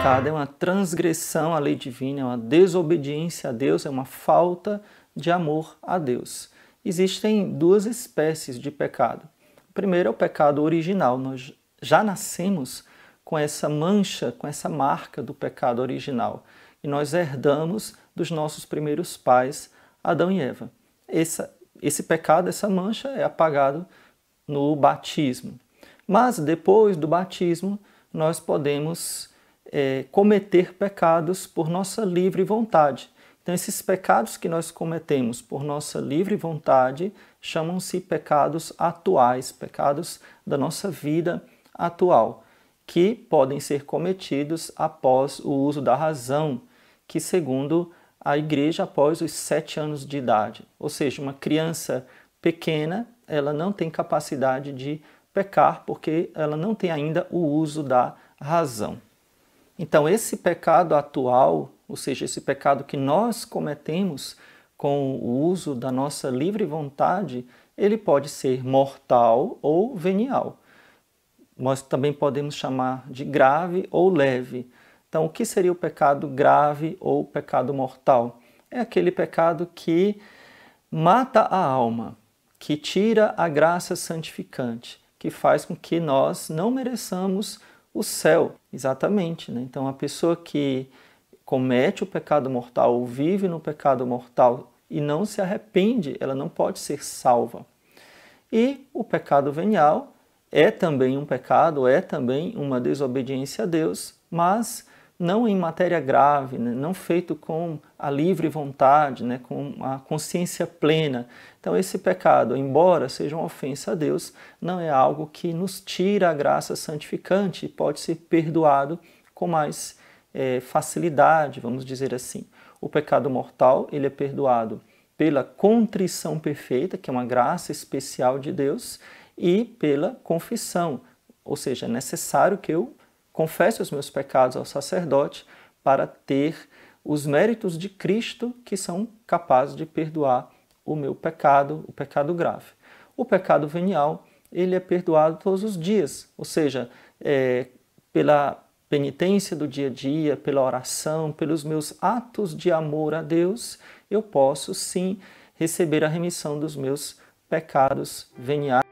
pecado, é uma transgressão à lei divina, é uma desobediência a Deus, é uma falta de amor a Deus. Existem duas espécies de pecado. O primeiro é o pecado original. Nós já nascemos com essa mancha, com essa marca do pecado original. E nós herdamos dos nossos primeiros pais, Adão e Eva. Essa, esse pecado, essa mancha é apagado no batismo. Mas depois do batismo, nós podemos é, cometer pecados por nossa livre vontade. Então, esses pecados que nós cometemos por nossa livre vontade chamam-se pecados atuais, pecados da nossa vida atual, que podem ser cometidos após o uso da razão, que, segundo a igreja, após os sete anos de idade. Ou seja, uma criança pequena, ela não tem capacidade de pecar porque ela não tem ainda o uso da razão. Então, esse pecado atual, ou seja, esse pecado que nós cometemos com o uso da nossa livre vontade, ele pode ser mortal ou venial. Nós também podemos chamar de grave ou leve. Então, o que seria o pecado grave ou pecado mortal? É aquele pecado que mata a alma, que tira a graça santificante, que faz com que nós não mereçamos o céu, exatamente. Né? Então, a pessoa que comete o pecado mortal ou vive no pecado mortal e não se arrepende, ela não pode ser salva. E o pecado venial é também um pecado, é também uma desobediência a Deus, mas não em matéria grave, né? não feito com a livre vontade, né? com a consciência plena. Então, esse pecado, embora seja uma ofensa a Deus, não é algo que nos tira a graça santificante e pode ser perdoado com mais é, facilidade, vamos dizer assim. O pecado mortal ele é perdoado pela contrição perfeita, que é uma graça especial de Deus, e pela confissão, ou seja, é necessário que eu Confesso os meus pecados ao sacerdote para ter os méritos de Cristo que são capazes de perdoar o meu pecado, o pecado grave. O pecado venial, ele é perdoado todos os dias, ou seja, é, pela penitência do dia a dia, pela oração, pelos meus atos de amor a Deus, eu posso sim receber a remissão dos meus pecados veniais.